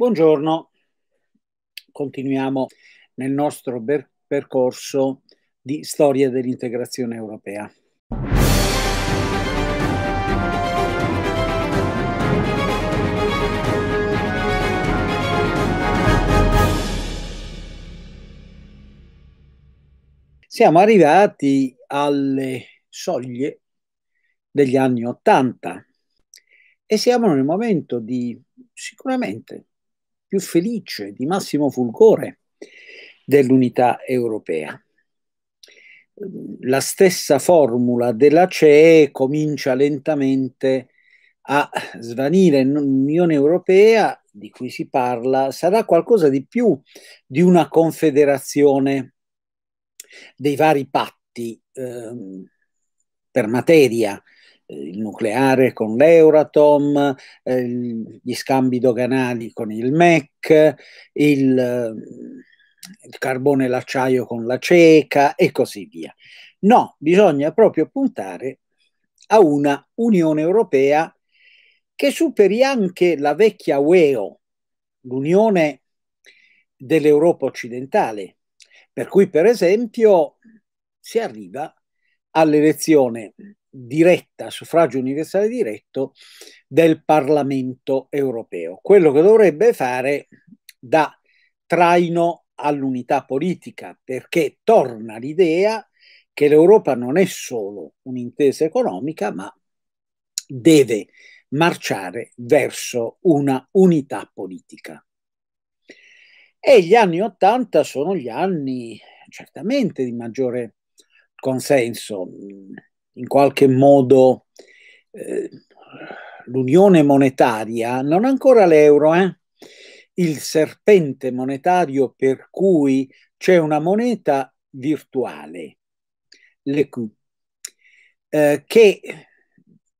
Buongiorno, continuiamo nel nostro percorso di storia dell'integrazione europea. Siamo arrivati alle soglie degli anni Ottanta e siamo nel momento di sicuramente più felice, di massimo fulgore dell'unità europea. La stessa formula della CE comincia lentamente a svanire. L'Unione Europea, di cui si parla, sarà qualcosa di più di una confederazione dei vari patti eh, per materia, eh, il nucleare con l'Euratom, eh, gli scambi doganali con il MEC, il, eh, il carbone e l'acciaio con la CECA e così via. No, bisogna proprio puntare a una Unione Europea che superi anche la vecchia UEO, l'Unione dell'Europa occidentale, per cui per esempio si arriva all'elezione diretta, suffragio universale diretto del Parlamento europeo, quello che dovrebbe fare da traino all'unità politica, perché torna l'idea che l'Europa non è solo un'intesa economica, ma deve marciare verso una unità politica. E gli anni Ottanta sono gli anni certamente di maggiore consenso in qualche modo eh, l'unione monetaria, non ancora l'euro, eh? il serpente monetario per cui c'è una moneta virtuale, l'EQ, eh, che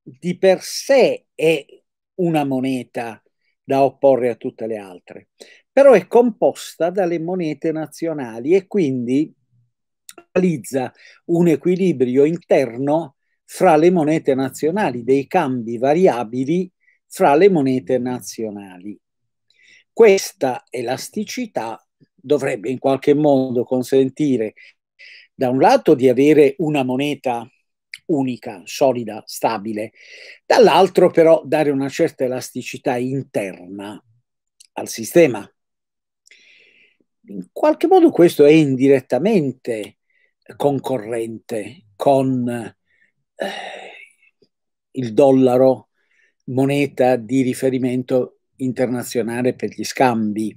di per sé è una moneta da opporre a tutte le altre, però è composta dalle monete nazionali e quindi realizza un equilibrio interno fra le monete nazionali, dei cambi variabili fra le monete nazionali. Questa elasticità dovrebbe in qualche modo consentire da un lato di avere una moneta unica, solida, stabile, dall'altro però dare una certa elasticità interna al sistema. In qualche modo questo è indirettamente concorrente con eh, il dollaro, moneta di riferimento internazionale per gli scambi,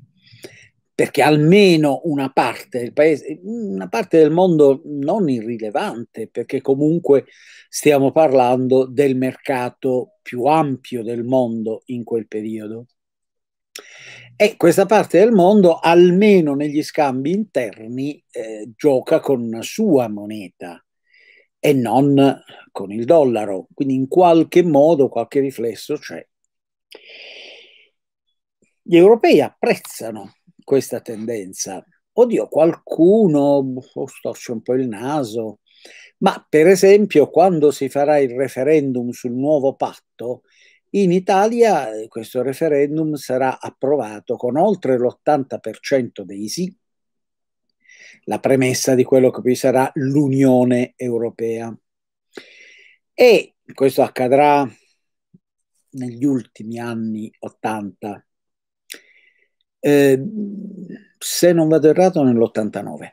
perché almeno una parte, del paese, una parte del mondo non irrilevante, perché comunque stiamo parlando del mercato più ampio del mondo in quel periodo. E questa parte del mondo, almeno negli scambi interni, eh, gioca con una sua moneta e non con il dollaro. Quindi in qualche modo qualche riflesso c'è. Gli europei apprezzano questa tendenza. Oddio, qualcuno oh, storce un po' il naso, ma per esempio quando si farà il referendum sul nuovo patto, in Italia eh, questo referendum sarà approvato con oltre l'80% dei sì, la premessa di quello che poi sarà l'Unione Europea. E questo accadrà negli ultimi anni 80, eh, se non vado errato nell'89.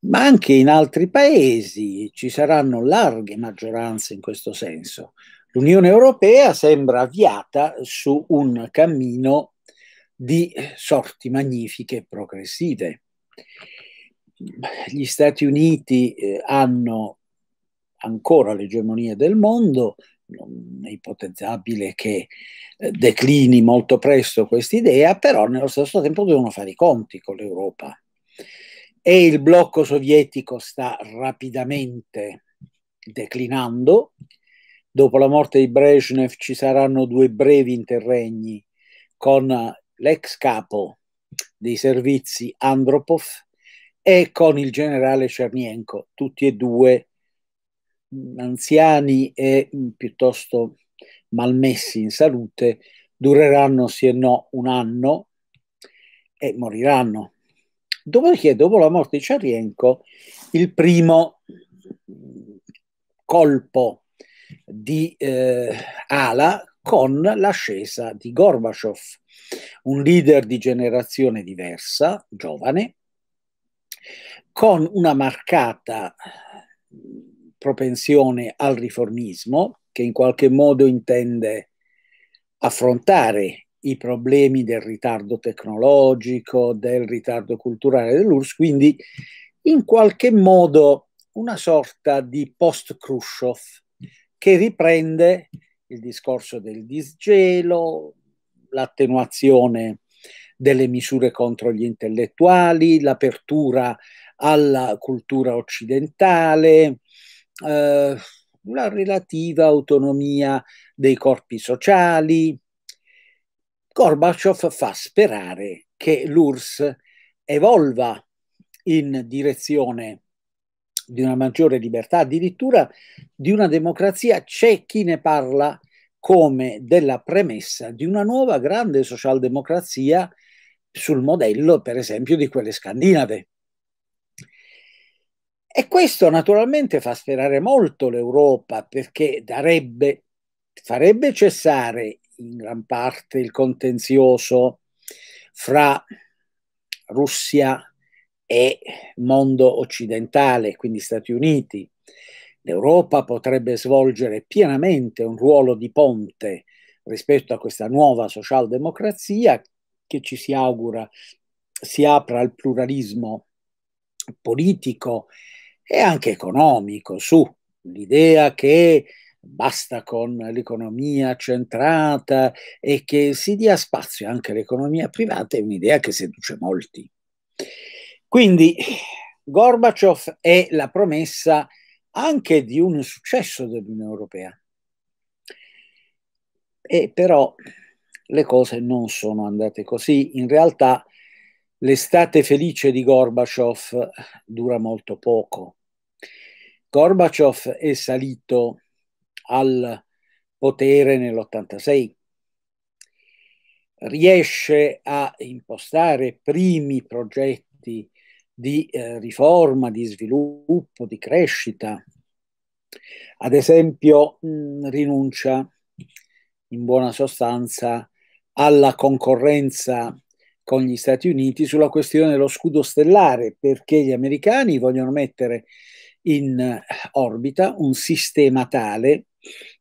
Ma anche in altri paesi ci saranno larghe maggioranze in questo senso. L'Unione Europea sembra avviata su un cammino di sorti magnifiche e progressive. Gli Stati Uniti eh, hanno ancora l'egemonia del mondo, non è ipotizzabile che eh, declini molto presto questa idea, però nello stesso tempo devono fare i conti con l'Europa. E il blocco sovietico sta rapidamente declinando, dopo la morte di Brezhnev ci saranno due brevi interregni con l'ex capo dei servizi Andropov e con il generale Cernienko, tutti e due anziani e piuttosto malmessi in salute, dureranno sì e no un anno e moriranno. Dopodiché, dopo la morte di Cernienko, il primo colpo di eh, ala con l'ascesa di Gorbaciov, un leader di generazione diversa, giovane, con una marcata propensione al riformismo, che in qualche modo intende affrontare i problemi del ritardo tecnologico, del ritardo culturale dell'URSS, quindi in qualche modo una sorta di post-Khrushchev che riprende il discorso del disgelo, l'attenuazione delle misure contro gli intellettuali, l'apertura alla cultura occidentale, eh, la relativa autonomia dei corpi sociali. Gorbaciov fa sperare che l'URSS evolva in direzione di una maggiore libertà, addirittura di una democrazia, c'è chi ne parla come della premessa di una nuova grande socialdemocrazia sul modello, per esempio, di quelle scandinave. E questo naturalmente fa sperare molto l'Europa perché darebbe, farebbe cessare in gran parte il contenzioso fra Russia e e mondo occidentale, quindi Stati Uniti. L'Europa potrebbe svolgere pienamente un ruolo di ponte rispetto a questa nuova socialdemocrazia che ci si augura si apra al pluralismo politico e anche economico, su l'idea che basta con l'economia centrata e che si dia spazio anche all'economia privata è un'idea che seduce molti. Quindi Gorbaciov è la promessa anche di un successo dell'Unione Europea. E però le cose non sono andate così. In realtà l'estate felice di Gorbaciov dura molto poco. Gorbaciov è salito al potere nell'86, riesce a impostare primi progetti di eh, riforma, di sviluppo, di crescita. Ad esempio, mh, mm, rinuncia in buona sostanza alla concorrenza con gli Stati Uniti sulla questione dello scudo stellare, perché gli americani vogliono mettere in eh, orbita un sistema tale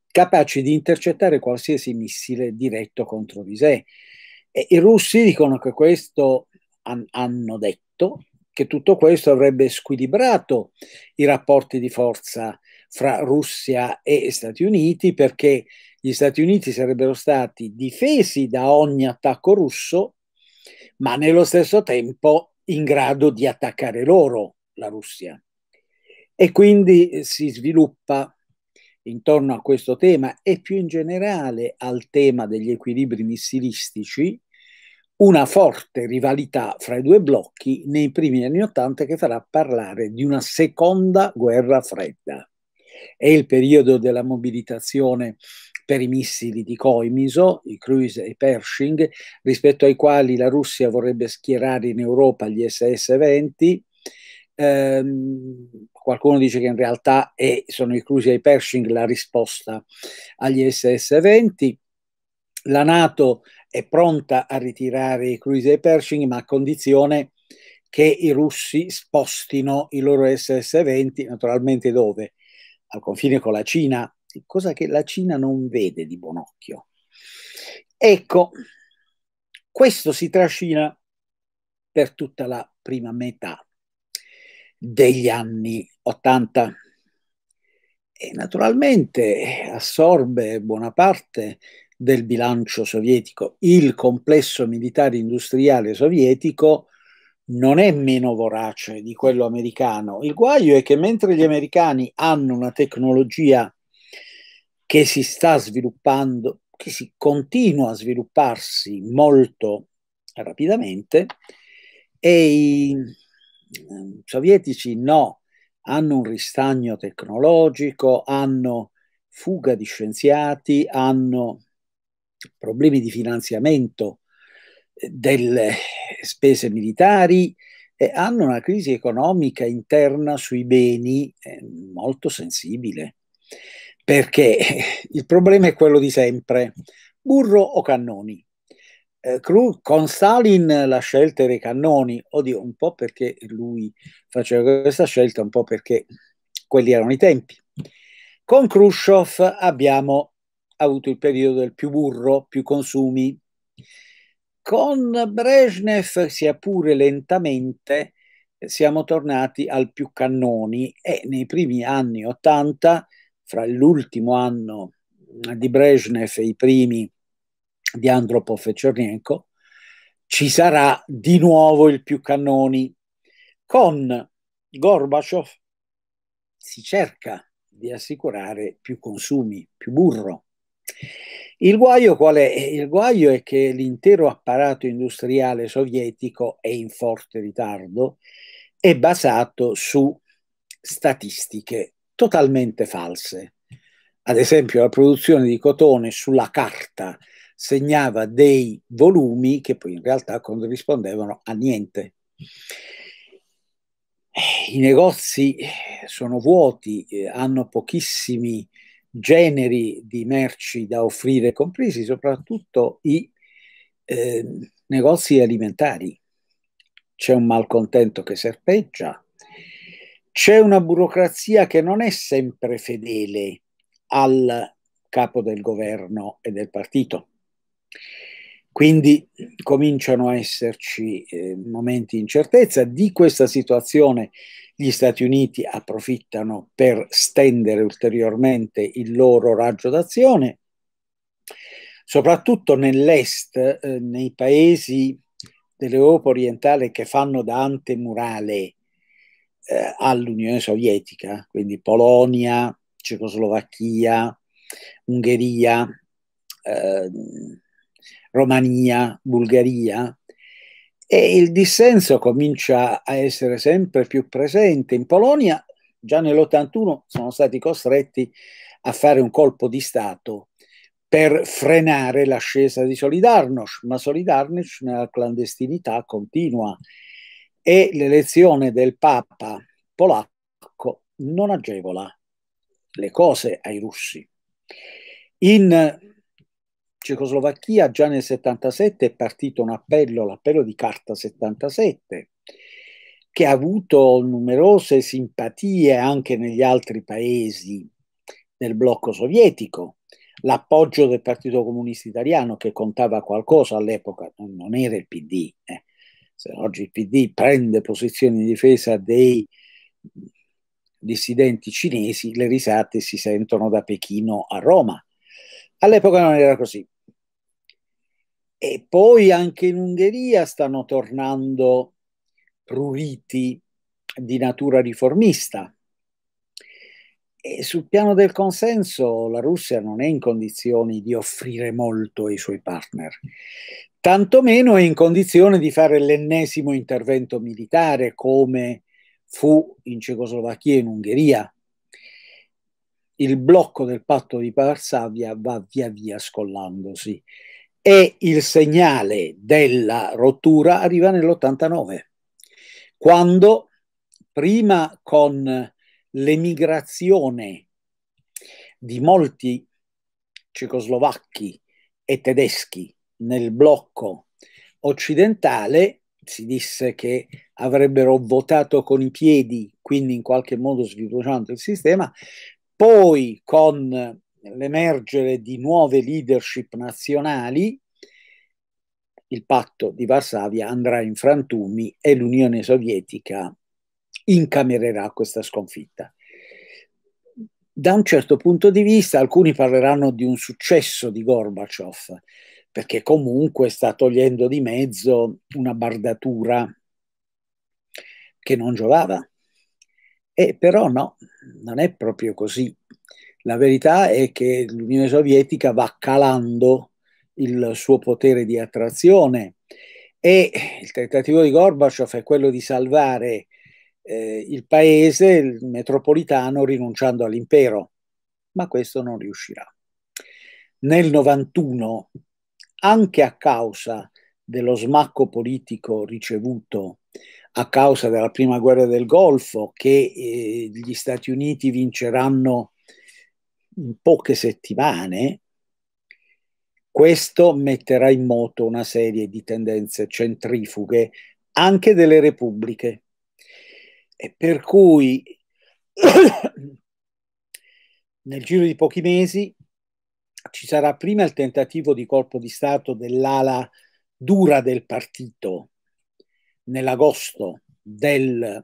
capace di intercettare qualsiasi missile diretto contro di sé. E I russi dicono che questo han, hanno detto, che tutto questo avrebbe squilibrato i rapporti di forza fra Russia e Stati Uniti perché gli Stati Uniti sarebbero stati difesi da ogni attacco russo, ma nello stesso tempo in grado di attaccare loro, la Russia. E quindi eh, si sviluppa intorno a questo tema e più in generale al tema degli equilibri missilistici una forte rivalità fra i due blocchi nei primi anni Ottanta che farà parlare di una seconda guerra fredda. È il periodo della mobilitazione per i missili di Koimiso, i Cruise e i Pershing, rispetto ai quali la Russia vorrebbe schierare in Europa gli SS-20. Ehm, qualcuno dice che in realtà è, sono i Cruise e i Pershing la risposta agli SS-20. La Nato è pronta a ritirare i cruiser Pershing, ma a condizione che i russi spostino i loro SS-20, naturalmente dove? Al confine con la Cina, cosa che la Cina non vede di buon occhio. Ecco, questo si trascina per tutta la prima metà degli anni 80 e naturalmente assorbe buona parte del bilancio sovietico. Il complesso militare industriale sovietico non è meno vorace di quello americano. Il guaio è che mentre gli americani hanno una tecnologia che si sta sviluppando, che si continua a svilupparsi molto rapidamente, e i ehm, sovietici no, hanno un ristagno tecnologico, hanno fuga di scienziati, hanno problemi di finanziamento eh, delle spese militari e eh, hanno una crisi economica interna sui beni eh, molto sensibile, perché il problema è quello di sempre, burro o cannoni. Eh, con Stalin la scelta era i cannoni, oddio, un po' perché lui faceva questa scelta, un po' perché quelli erano i tempi. Con Khrushchev abbiamo avuto il periodo del più burro, più consumi. Con Brezhnev, sia pure lentamente, siamo tornati al più cannoni e nei primi anni 80, fra l'ultimo anno di Brezhnev e i primi di Andropov e Chernenko, ci sarà di nuovo il più cannoni. Con Gorbaciov si cerca di assicurare più consumi, più burro. Il guaio qual è? Il guaio è che l'intero apparato industriale sovietico è in forte ritardo, è basato su statistiche totalmente false. Ad esempio la produzione di cotone sulla carta segnava dei volumi che poi in realtà corrispondevano a niente. I negozi sono vuoti, eh, hanno pochissimi generi di merci da offrire, compresi soprattutto i eh, negozi alimentari. C'è un malcontento che serpeggia, c'è una burocrazia che non è sempre fedele al capo del governo e del partito. Quindi cominciano a esserci eh, momenti di incertezza di questa situazione gli Stati Uniti approfittano per stendere ulteriormente il loro raggio d'azione, soprattutto nell'est, eh, nei paesi dell'Europa orientale che fanno da antemurale eh, all'Unione Sovietica, quindi Polonia, Cecoslovacchia, Ungheria, eh, Romania, Bulgaria, e il dissenso comincia a essere sempre più presente. In Polonia già nell'81 sono stati costretti a fare un colpo di Stato per frenare l'ascesa di Solidarnosc, ma Solidarnosc nella clandestinità continua e l'elezione del Papa polacco non agevola le cose ai russi. In Cecoslovacchia già nel 77 è partito un appello, l'appello di Carta 77, che ha avuto numerose simpatie anche negli altri paesi del blocco sovietico. L'appoggio del Partito Comunista Italiano, che contava qualcosa all'epoca, non era il PD. Eh. Se oggi il PD prende posizione in difesa dei dissidenti cinesi, le risate si sentono da Pechino a Roma. All'epoca non era così. E poi anche in Ungheria stanno tornando pruriti di natura riformista. E sul piano del consenso la Russia non è in condizioni di offrire molto ai suoi partner, tantomeno è in condizione di fare l'ennesimo intervento militare come fu in Cecoslovacchia e in Ungheria. Il blocco del patto di Varsavia va via via scollandosi e il segnale della rottura arriva nell'89, quando prima con l'emigrazione di molti cecoslovacchi e tedeschi nel blocco occidentale, si disse che avrebbero votato con i piedi, quindi in qualche modo sviluppato il sistema, poi con l'emergere di nuove leadership nazionali, il patto di Varsavia andrà in frantumi e l'Unione Sovietica incamererà questa sconfitta. Da un certo punto di vista alcuni parleranno di un successo di Gorbaciov, perché comunque sta togliendo di mezzo una bardatura che non giovava. E però no, non è proprio così. La verità è che l'Unione Sovietica va calando il suo potere di attrazione e il tentativo di Gorbaciov è quello di salvare eh, il paese il metropolitano rinunciando all'impero, ma questo non riuscirà. Nel 91, anche a causa dello smacco politico ricevuto a causa della prima guerra del Golfo, che eh, gli Stati Uniti vinceranno in poche settimane, questo metterà in moto una serie di tendenze centrifughe anche delle repubbliche. E per cui nel giro di pochi mesi ci sarà prima il tentativo di colpo di Stato dell'ala dura del partito nell'agosto del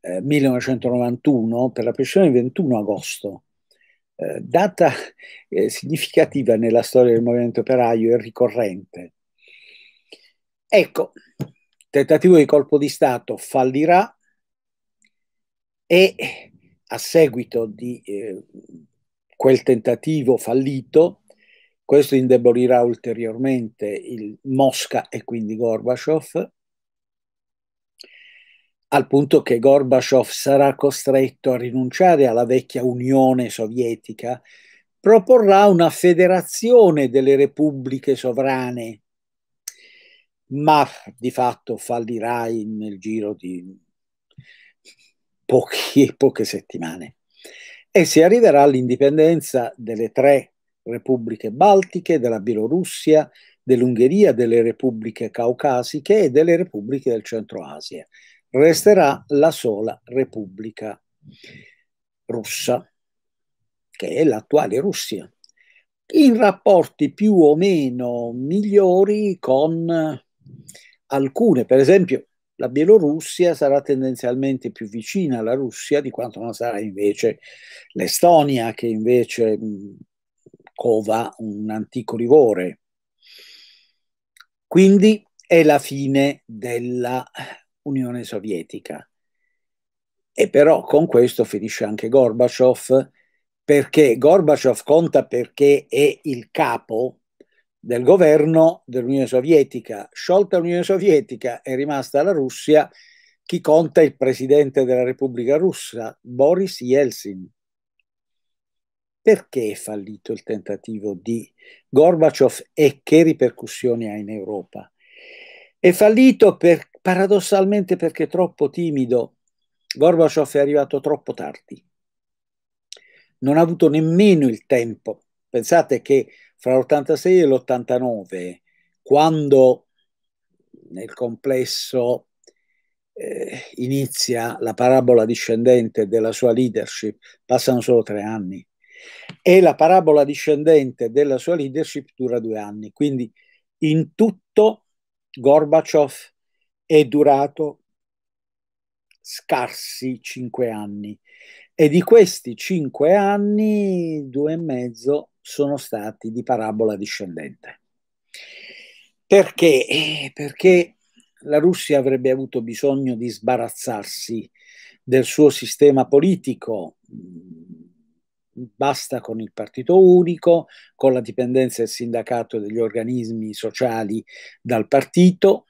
eh, 1991, per la pressione del 21 agosto, eh, data eh, significativa nella storia del movimento operaio e ricorrente. Ecco, il tentativo di colpo di Stato fallirà e a seguito di eh, quel tentativo fallito, questo indebolirà ulteriormente il Mosca e quindi Gorbaciov, al punto che Gorbaciov sarà costretto a rinunciare alla vecchia Unione Sovietica, proporrà una federazione delle repubbliche sovrane, ma di fatto fallirà nel giro di pochi, poche settimane e si arriverà all'indipendenza delle tre repubbliche baltiche, della Bielorussia, dell'Ungheria, delle repubbliche caucasiche e delle repubbliche del Centro Asia resterà la sola Repubblica russa, che è l'attuale Russia, in rapporti più o meno migliori con alcune, per esempio la Bielorussia sarà tendenzialmente più vicina alla Russia di quanto non sarà invece l'Estonia, che invece mh, cova un antico rigore. Quindi è la fine della Unione Sovietica. E però con questo finisce anche Gorbaciov, perché Gorbaciov conta perché è il capo del governo dell'Unione Sovietica. Sciolta l'Unione Sovietica è rimasta la Russia, chi conta è il presidente della Repubblica Russa, Boris Yeltsin. Perché è fallito il tentativo di Gorbaciov e che ripercussioni ha in Europa? È fallito perché paradossalmente perché troppo timido, Gorbaciov è arrivato troppo tardi. Non ha avuto nemmeno il tempo. Pensate che fra l'86 e l'89, quando nel complesso eh, inizia la parabola discendente della sua leadership, passano solo tre anni, e la parabola discendente della sua leadership dura due anni. Quindi in tutto Gorbaciov è durato scarsi cinque anni e di questi cinque anni due e mezzo sono stati di parabola discendente. Perché? Perché la Russia avrebbe avuto bisogno di sbarazzarsi del suo sistema politico. Basta con il partito unico, con la dipendenza del sindacato e degli organismi sociali dal partito,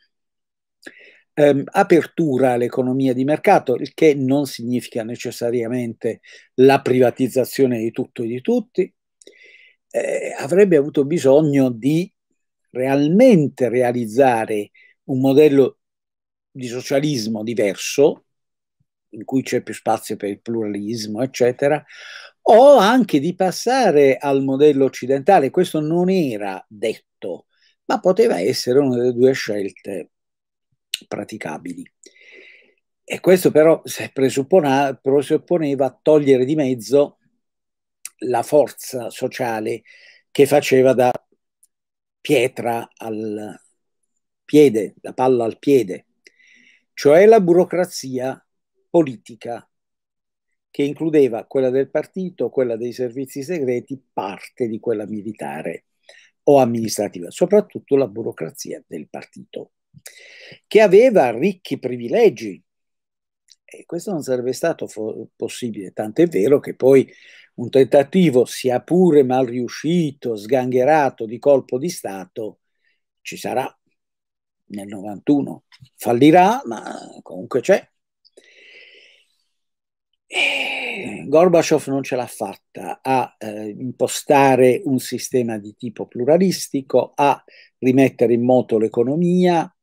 ehm, apertura all'economia di mercato, il che non significa necessariamente la privatizzazione di tutto e di tutti, eh, avrebbe avuto bisogno di realmente realizzare un modello di socialismo diverso, in cui c'è più spazio per il pluralismo, eccetera, o anche di passare al modello occidentale. Questo non era detto, ma poteva essere una delle due scelte praticabili. E questo però presupponeva togliere di mezzo la forza sociale che faceva da pietra al piede, da palla al piede, cioè la burocrazia politica che includeva quella del partito, quella dei servizi segreti, parte di quella militare o amministrativa, soprattutto la burocrazia del partito che aveva ricchi privilegi. E questo non sarebbe stato possibile, tant'è vero che poi un tentativo, sia pure mal riuscito, sgangherato di colpo di Stato, ci sarà nel 91. Fallirà, ma comunque c'è. Gorbaciov non ce l'ha fatta a eh, impostare un sistema di tipo pluralistico, a rimettere in moto l'economia,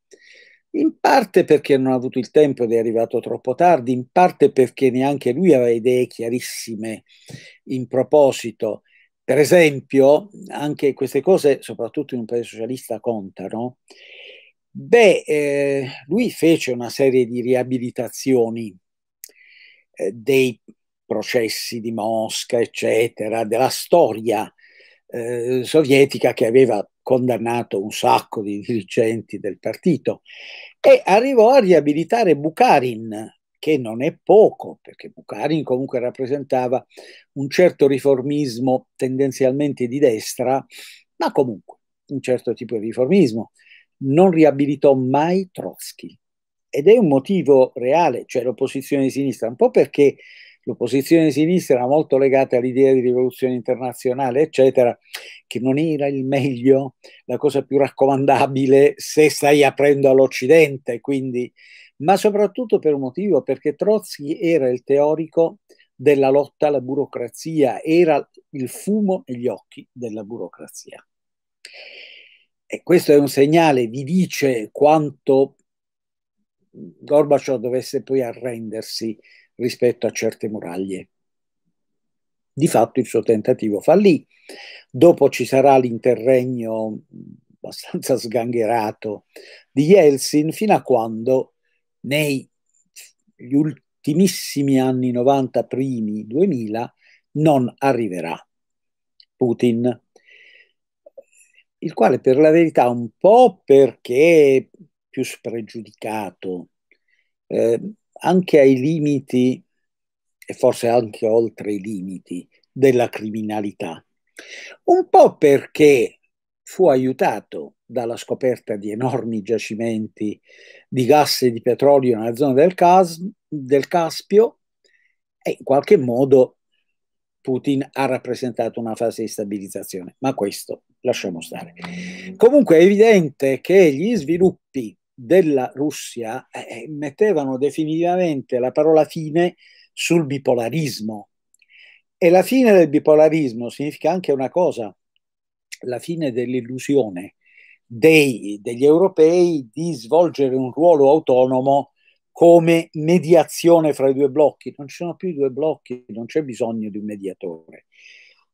in parte perché non ha avuto il tempo ed è arrivato troppo tardi, in parte perché neanche lui aveva idee chiarissime in proposito. Per esempio, anche queste cose, soprattutto in un paese socialista, contano. Beh, eh, lui fece una serie di riabilitazioni eh, dei processi di Mosca, eccetera, della storia eh, sovietica che aveva condannato un sacco di dirigenti del partito e arrivò a riabilitare Bukharin, che non è poco, perché Bukharin comunque rappresentava un certo riformismo tendenzialmente di destra, ma comunque un certo tipo di riformismo. Non riabilitò mai Trotsky ed è un motivo reale, cioè l'opposizione di sinistra, un po' perché l'opposizione di sinistra era molto legata all'idea di rivoluzione internazionale, eccetera, che non era il meglio, la cosa più raccomandabile se stai aprendo all'Occidente, quindi, ma soprattutto per un motivo, perché Trozzi era il teorico della lotta alla burocrazia, era il fumo negli occhi della burocrazia. E questo è un segnale, vi dice quanto Gorbaciov dovesse poi arrendersi rispetto a certe muraglie. Di fatto il suo tentativo fallì. Dopo ci sarà l'interregno mm, abbastanza sgangherato di Yeltsin fino a quando negli ultimissimi anni 90, primi 2000, non arriverà Putin, il quale per la verità un po' perché più spregiudicato, eh, anche ai limiti, e forse anche oltre i limiti, della criminalità. Un po' perché fu aiutato dalla scoperta di enormi giacimenti di gas e di petrolio nella zona del, Cas del Caspio e in qualche modo Putin ha rappresentato una fase di stabilizzazione, ma questo lasciamo stare. Comunque è evidente che gli sviluppi della Russia eh, eh, mettevano definitivamente la parola fine sul bipolarismo. E la fine del bipolarismo significa anche una cosa, la fine dell'illusione degli europei di svolgere un ruolo autonomo come mediazione fra i due blocchi. Non ci sono più i due blocchi, non c'è bisogno di un mediatore.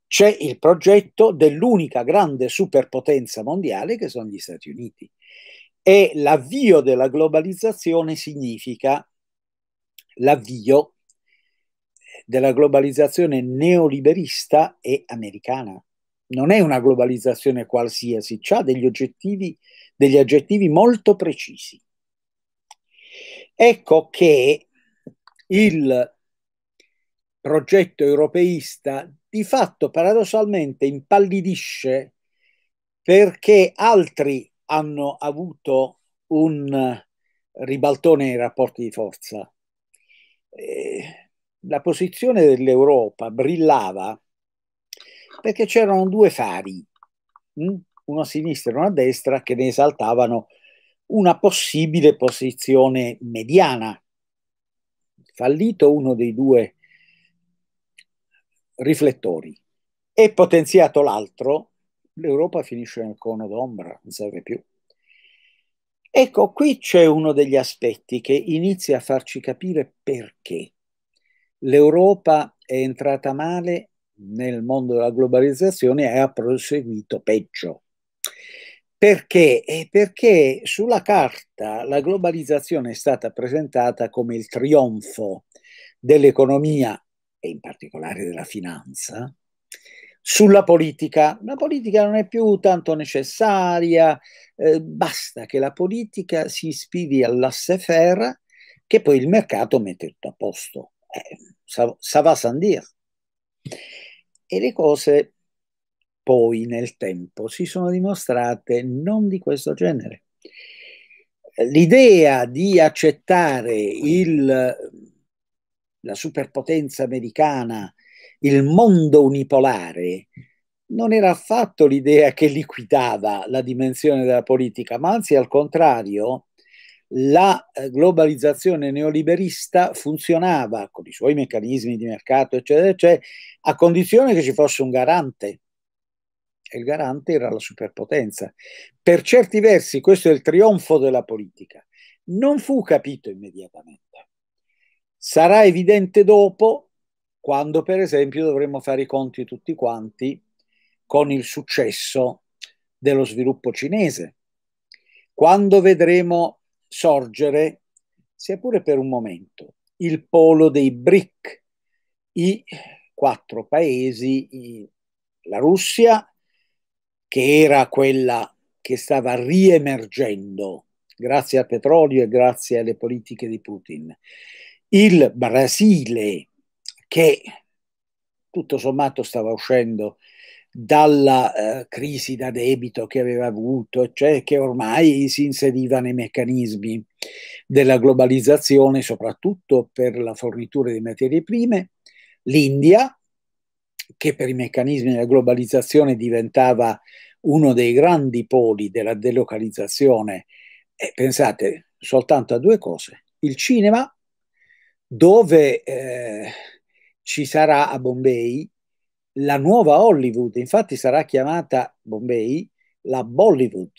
C'è il progetto dell'unica grande superpotenza mondiale che sono gli Stati Uniti e l'avvio della globalizzazione significa l'avvio della globalizzazione neoliberista e americana. Non è una globalizzazione qualsiasi, ha degli oggettivi, degli aggettivi molto precisi. Ecco che il progetto europeista di fatto paradossalmente impallidisce perché altri hanno avuto un ribaltone nei rapporti di forza. Eh, la posizione dell'Europa brillava perché c'erano due fari, mm, uno a sinistra e uno a destra, che ne esaltavano una possibile posizione mediana. Fallito uno dei due riflettori e potenziato l'altro, l'Europa finisce nel cono d'ombra, non serve più. Ecco, qui c'è uno degli aspetti che inizia a farci capire perché l'Europa è entrata male nel mondo della globalizzazione e ha proseguito peggio. Perché? Perché sulla carta la globalizzazione è stata presentata come il trionfo dell'economia e in particolare della finanza sulla politica. La politica non è più tanto necessaria, eh, basta che la politica si ispiri all'assefera che poi il mercato mette tutto a posto. Eh, ça, ça va sans dire. E le cose poi nel tempo si sono dimostrate non di questo genere. L'idea di accettare il, la superpotenza americana il mondo unipolare non era affatto l'idea che liquidava la dimensione della politica, ma anzi al contrario, la eh, globalizzazione neoliberista funzionava con i suoi meccanismi di mercato, eccetera, eccetera, a condizione che ci fosse un garante. E il garante era la superpotenza. Per certi versi questo è il trionfo della politica. Non fu capito immediatamente. Sarà evidente dopo quando per esempio dovremmo fare i conti tutti quanti con il successo dello sviluppo cinese, quando vedremo sorgere, sia pure per un momento, il polo dei BRIC, i quattro paesi, i, la Russia, che era quella che stava riemergendo grazie al petrolio e grazie alle politiche di Putin, il Brasile, che tutto sommato stava uscendo dalla eh, crisi da debito che aveva avuto, cioè che ormai si inseriva nei meccanismi della globalizzazione, soprattutto per la fornitura di materie prime, l'India, che per i meccanismi della globalizzazione diventava uno dei grandi poli della delocalizzazione, eh, pensate soltanto a due cose, il cinema, dove... Eh, ci sarà a Bombay la nuova Hollywood, infatti sarà chiamata Bombay la Bollywood.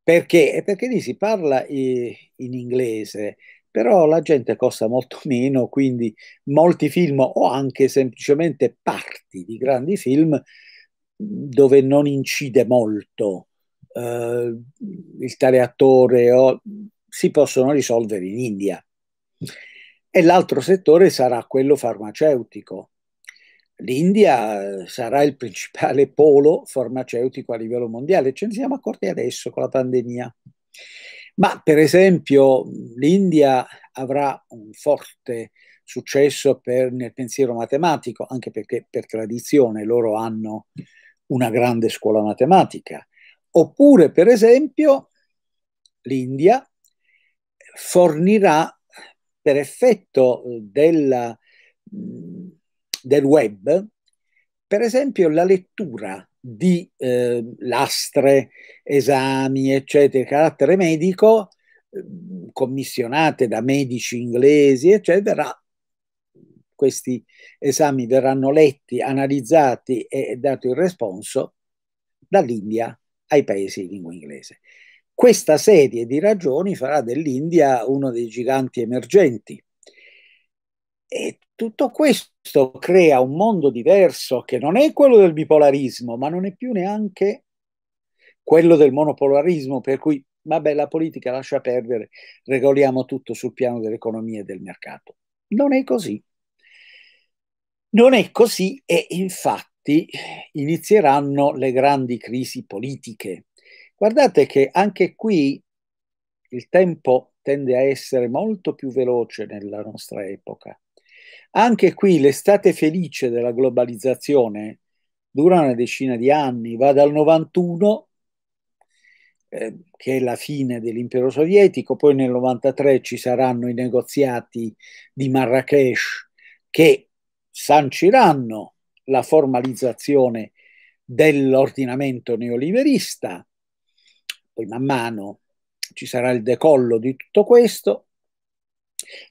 Perché? Perché lì si parla eh, in inglese, però la gente costa molto meno, quindi molti film o anche semplicemente parti di grandi film dove non incide molto eh, il tale attore o si possono risolvere in India e l'altro settore sarà quello farmaceutico. L'India eh, sarà il principale polo farmaceutico a livello mondiale, ce ne siamo accorti adesso con la pandemia. Ma per esempio l'India avrà un forte successo per, nel pensiero matematico, anche perché per tradizione loro hanno una grande scuola matematica. Oppure per esempio l'India fornirà per effetto eh, della, mm, del web, per esempio la lettura di eh, lastre, esami, eccetera, carattere medico, mm, commissionate da medici inglesi, eccetera, questi esami verranno letti, analizzati e dato il responso dall'India ai paesi di lingua inglese. Questa serie di ragioni farà dell'India uno dei giganti emergenti. E tutto questo crea un mondo diverso che non è quello del bipolarismo, ma non è più neanche quello del monopolarismo, per cui vabbè, la politica lascia perdere, regoliamo tutto sul piano dell'economia e del mercato. Non è così. Non è così e infatti inizieranno le grandi crisi politiche Guardate che anche qui il tempo tende a essere molto più veloce nella nostra epoca. Anche qui l'estate felice della globalizzazione dura una decina di anni, va dal 91, eh, che è la fine dell'impero sovietico, poi nel 93 ci saranno i negoziati di Marrakesh che sanciranno la formalizzazione dell'ordinamento neoliberista poi man mano ci sarà il decollo di tutto questo,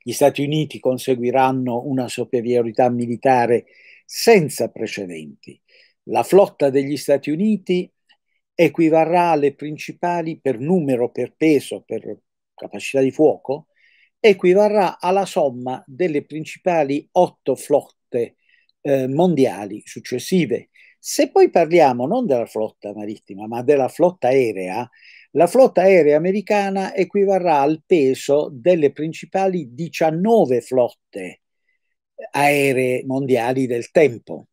gli Stati Uniti conseguiranno una superiorità militare senza precedenti. La flotta degli Stati Uniti equivarrà alle principali per numero, per peso, per capacità di fuoco, equivarrà alla somma delle principali otto flotte eh, mondiali successive. Se poi parliamo non della flotta marittima, ma della flotta aerea, la flotta aerea americana equivarrà al peso delle principali 19 flotte aeree mondiali del tempo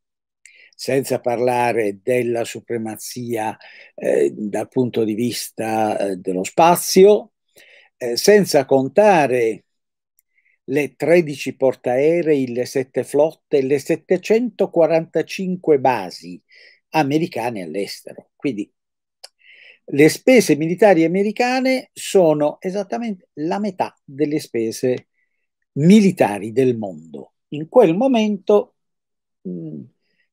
senza parlare della supremazia eh, dal punto di vista eh, dello spazio, eh, senza contare le 13 portaerei, le 7 flotte, le 745 basi americane all'estero. Quindi le spese militari americane sono esattamente la metà delle spese militari del mondo. In quel momento mh, mm,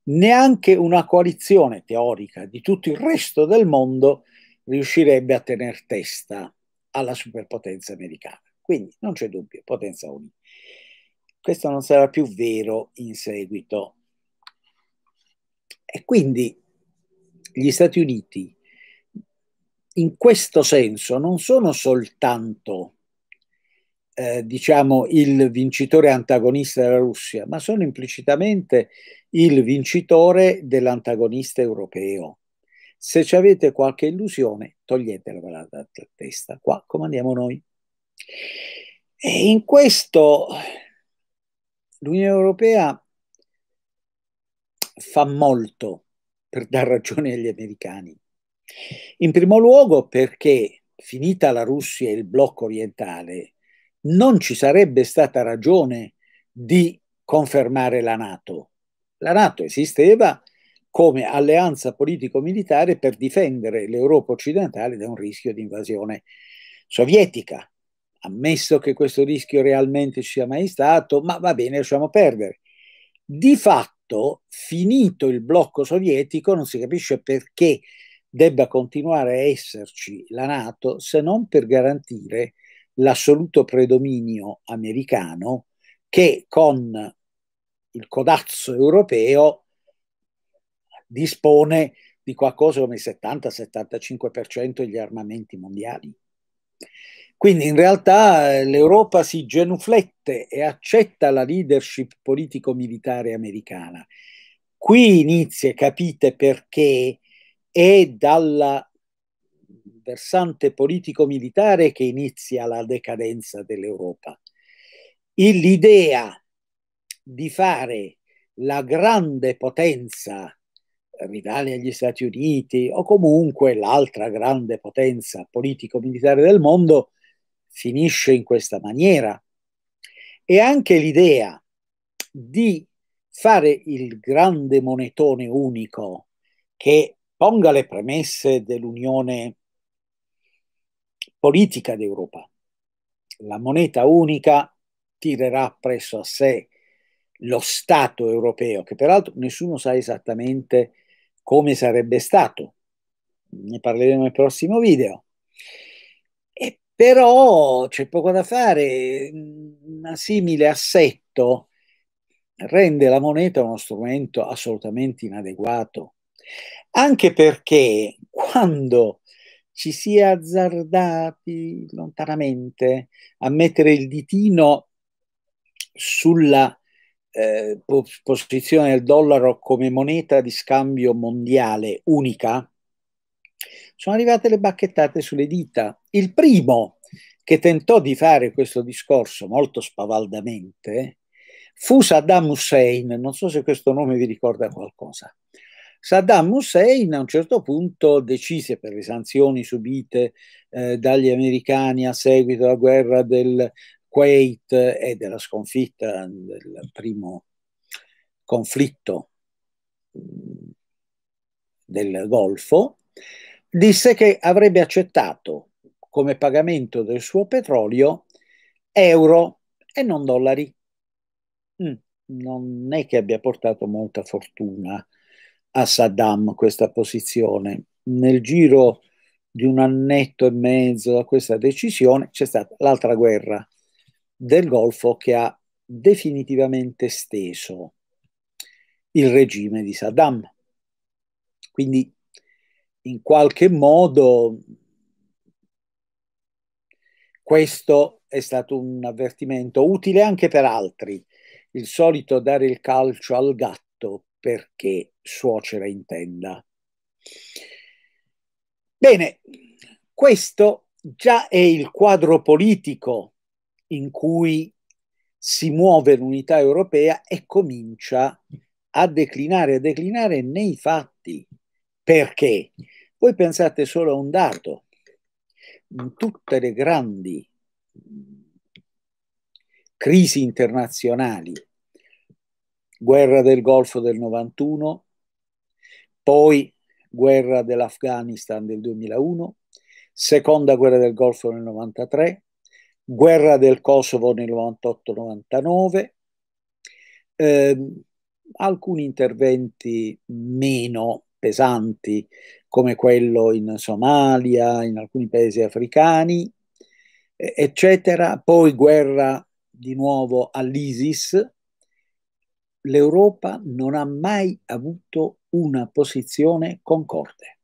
neanche una coalizione teorica di tutto il resto del mondo riuscirebbe a tener testa alla superpotenza americana. Quindi non c'è dubbio, potenza unica. Questo non sarà più vero in seguito. E quindi gli Stati Uniti in questo senso non sono soltanto eh, diciamo il vincitore antagonista della Russia, ma sono implicitamente il vincitore dell'antagonista europeo. Se ci avete qualche illusione, toglietela dalla testa, qua comandiamo noi. E in questo l'Unione Europea fa molto per dare ragione agli americani. In primo luogo perché finita la Russia e il blocco orientale non ci sarebbe stata ragione di confermare la Nato. La Nato esisteva come alleanza politico-militare per difendere l'Europa occidentale da un rischio di invasione sovietica, ammesso che questo rischio realmente ci sia mai stato, ma va bene, lasciamo perdere. Di fatto, finito il blocco sovietico, non si capisce perché debba continuare a esserci la Nato se non per garantire l'assoluto predominio americano che con il codazzo europeo dispone di qualcosa come il 70-75% degli armamenti mondiali. Quindi in realtà l'Europa si genuflette e accetta la leadership politico-militare americana. Qui inizia, capite perché, è dal versante politico-militare che inizia la decadenza dell'Europa. L'idea di fare la grande potenza rivale agli Stati Uniti o comunque l'altra grande potenza politico-militare del mondo finisce in questa maniera. E anche l'idea di fare il grande monetone unico che ponga le premesse dell'unione politica d'Europa. La moneta unica tirerà presso a sé lo Stato europeo, che peraltro nessuno sa esattamente come sarebbe stato. Ne parleremo nel prossimo video. E però c'è poco da fare, un simile assetto rende la moneta uno strumento assolutamente inadeguato anche perché quando ci si è azzardati lontanamente a mettere il ditino sulla eh, posizione del dollaro come moneta di scambio mondiale unica, sono arrivate le bacchettate sulle dita. Il primo che tentò di fare questo discorso molto spavaldamente fu Saddam Hussein, non so se questo nome vi ricorda qualcosa. Saddam Hussein a un certo punto decise per le sanzioni subite eh, dagli americani a seguito della guerra del Kuwait e della sconfitta del primo conflitto mm, del Golfo, disse che avrebbe accettato come pagamento del suo petrolio euro e non dollari. Mm, non è che abbia portato molta fortuna a Saddam questa posizione. Nel giro di un annetto e mezzo da questa decisione c'è stata l'altra guerra del Golfo che ha definitivamente steso il regime di Saddam. Quindi in qualche modo questo è stato un avvertimento utile anche per altri. Il solito dare il calcio al gatto perché suocera intenda. Bene, questo già è il quadro politico in cui si muove l'unità europea e comincia a declinare, a declinare nei fatti. Perché? Voi pensate solo a un dato. In tutte le grandi crisi internazionali guerra del Golfo del 91, poi guerra dell'Afghanistan del 2001, seconda guerra del Golfo nel 93, guerra del Kosovo nel 98-99, eh, alcuni interventi meno pesanti come quello in Somalia, in alcuni paesi africani, eccetera, poi guerra di nuovo all'ISIS l'Europa non ha mai avuto una posizione concorde.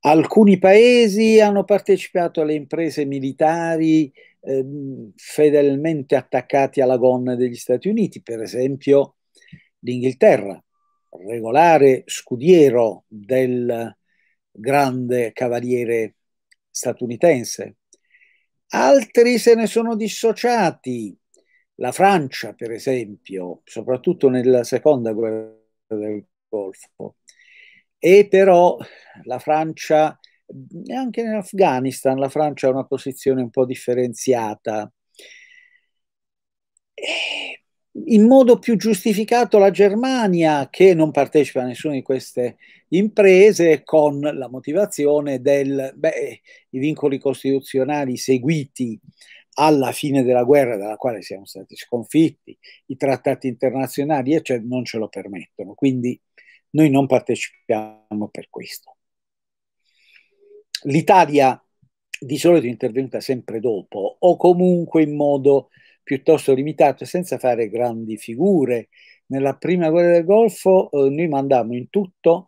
Alcuni paesi hanno partecipato alle imprese militari eh, fedelmente attaccati alla gonna degli Stati Uniti, per esempio l'Inghilterra, regolare scudiero del grande cavaliere statunitense. Altri se ne sono dissociati, la Francia, per esempio, soprattutto nella seconda guerra del Golfo, e però la Francia, anche in Afghanistan, la Francia ha una posizione un po' differenziata. E in modo più giustificato la Germania, che non partecipa a nessuna di queste imprese, con la motivazione del, beh, i vincoli costituzionali seguiti alla fine della guerra dalla quale siamo stati sconfitti, i trattati internazionali eccetera, cioè non ce lo permettono, quindi noi non partecipiamo per questo. L'Italia di solito è intervenuta sempre dopo o comunque in modo piuttosto limitato senza fare grandi figure. Nella prima guerra del Golfo eh, noi mandammo in tutto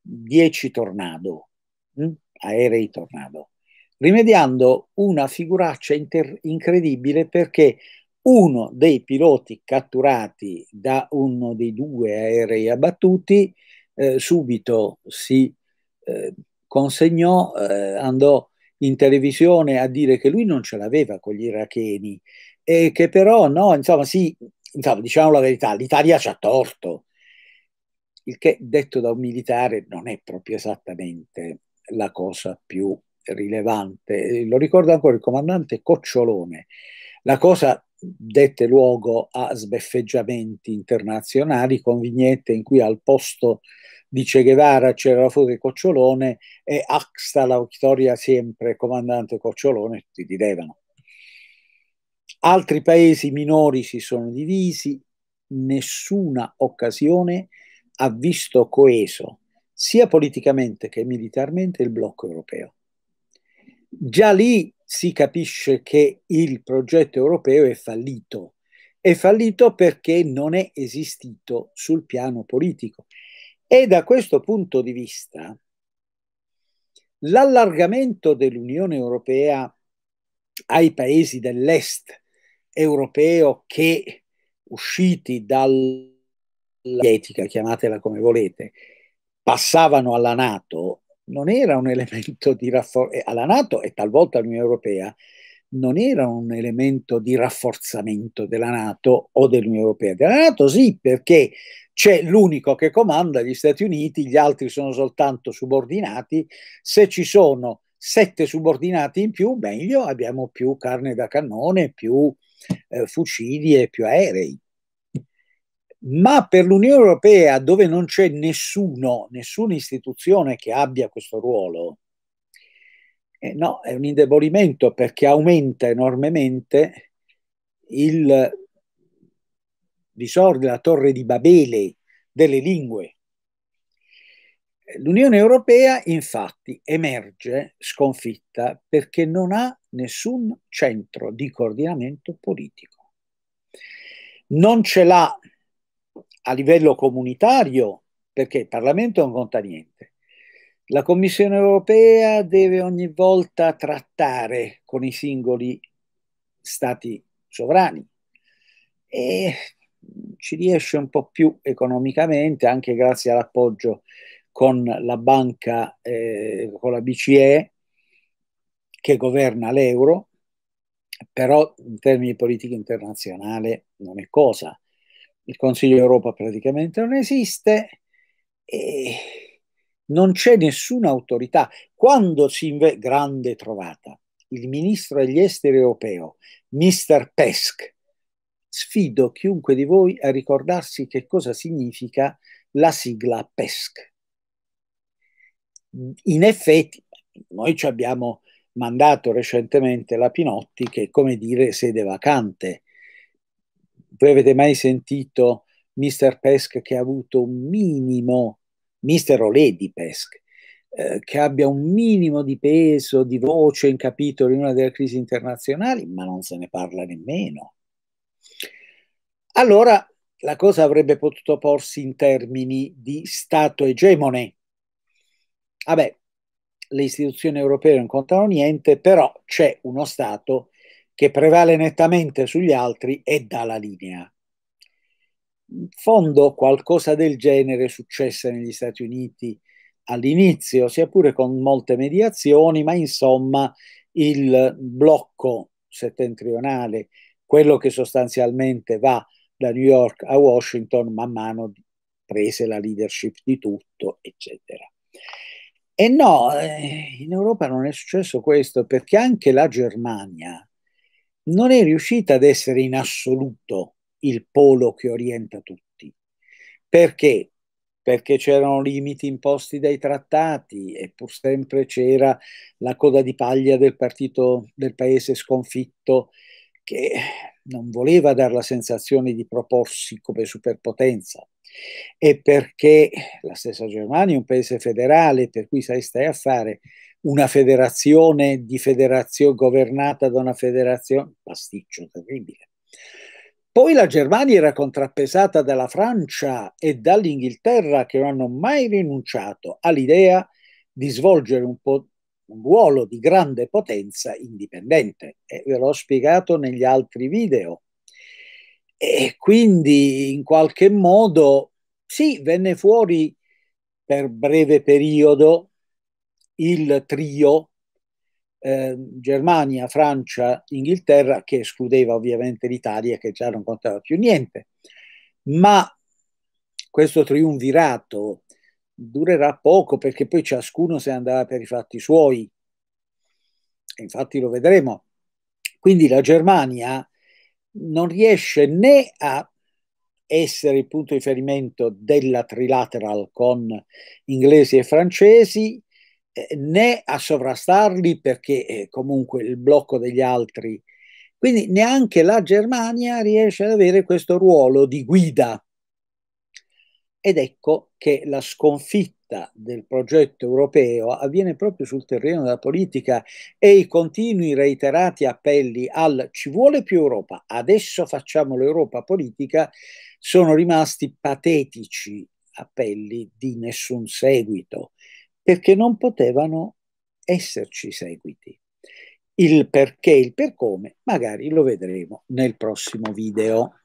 10 tornado, mh? Hm, aerei tornado rimediando una figuraccia incredibile perché uno dei piloti catturati da uno dei due aerei abbattuti eh, subito si eh, consegnò, eh, andò in televisione a dire che lui non ce l'aveva con gli iracheni e che però no, insomma sì, insomma, diciamo la verità, l'Italia ci ha torto, il che detto da un militare non è proprio esattamente la cosa più rilevante. Lo ricordo ancora il comandante Cocciolone. La cosa dette luogo a sbeffeggiamenti internazionali con vignette in cui al posto di Che Guevara c'era la foto di Cocciolone e Axta la vittoria sempre comandante Cocciolone, tutti ridevano. Altri paesi minori si sono divisi, nessuna occasione ha visto coeso sia politicamente che militarmente il blocco europeo. Già lì si capisce che il progetto europeo è fallito. È fallito perché non è esistito sul piano politico. E da questo punto di vista, l'allargamento dell'Unione Europea ai paesi dell'est europeo che, usciti dall'etica, chiamatela come volete, passavano alla Nato non era un elemento di rafforzamento, alla Nato e talvolta all'Unione Europea, non era un elemento di rafforzamento della Nato o dell'Unione Europea. Della Nato sì, perché c'è l'unico che comanda gli Stati Uniti, gli altri sono soltanto subordinati, se ci sono sette subordinati in più, meglio, abbiamo più carne da cannone, più eh, fucili e più aerei ma per l'Unione Europea, dove non c'è nessuno, nessuna istituzione che abbia questo ruolo, eh, no, è un indebolimento perché aumenta enormemente il disordine, la torre di Babele delle lingue. L'Unione Europea infatti emerge sconfitta perché non ha nessun centro di coordinamento politico. Non ce l'ha a livello comunitario, perché il Parlamento non conta niente. La Commissione europea deve ogni volta trattare con i singoli stati sovrani e ci riesce un po' più economicamente anche grazie all'appoggio con la banca, eh, con la BCE che governa l'euro, però in termini di politica internazionale non è cosa il Consiglio Europa praticamente non esiste e non c'è nessuna autorità. Quando si invece, grande trovata, il ministro degli esteri europeo, Mr. Pesk, sfido chiunque di voi a ricordarsi che cosa significa la sigla PESC. In effetti, noi ci abbiamo mandato recentemente la Pinotti che è come dire sede vacante voi avete mai sentito Mr. Pesk che ha avuto un minimo, Mr. o Lady Pesk, eh, che abbia un minimo di peso, di voce in capitolo in una delle crisi internazionali, ma non se ne parla nemmeno. Allora la cosa avrebbe potuto porsi in termini di Stato egemone. Vabbè, le istituzioni europee non contano niente, però c'è uno Stato egemone che prevale nettamente sugli altri e dà la Linea. In fondo qualcosa del genere successe negli Stati Uniti all'inizio, sia pure con molte mediazioni, ma insomma il blocco settentrionale, quello che sostanzialmente va da New York a Washington, man mano prese la leadership di tutto, eccetera. E no, eh, in Europa non è successo questo perché anche la Germania, non è riuscita ad essere in assoluto il polo che orienta tutti. Perché? Perché c'erano limiti imposti dai trattati e pur sempre c'era la coda di paglia del partito del paese sconfitto che non voleva dare la sensazione di proporsi come superpotenza e perché la stessa Germania è un paese federale per cui sai stai a fare una federazione, di federazione governata da una federazione, pasticcio terribile. Poi la Germania era contrappesata dalla Francia e dall'Inghilterra che non hanno mai rinunciato all'idea di svolgere un, un ruolo di grande potenza indipendente. E ve l'ho spiegato negli altri video. E quindi in qualche modo sì, venne fuori per breve periodo il trio eh, Germania, Francia, Inghilterra, che escludeva ovviamente l'Italia, che già non contava più niente. Ma questo triunvirato durerà poco perché poi ciascuno se andava per i fatti suoi. infatti lo vedremo. Quindi la Germania non riesce né a essere il punto di riferimento della trilateral con inglesi e francesi, eh, né a sovrastarli perché eh, comunque il blocco degli altri. Quindi neanche la Germania riesce ad avere questo ruolo di guida. Ed ecco che la sconfitta del progetto europeo avviene proprio sul terreno della politica e i continui reiterati appelli al ci vuole più Europa, adesso facciamo l'Europa politica, sono rimasti patetici appelli di nessun seguito perché non potevano esserci seguiti. Il perché, e il per come, magari lo vedremo nel prossimo video.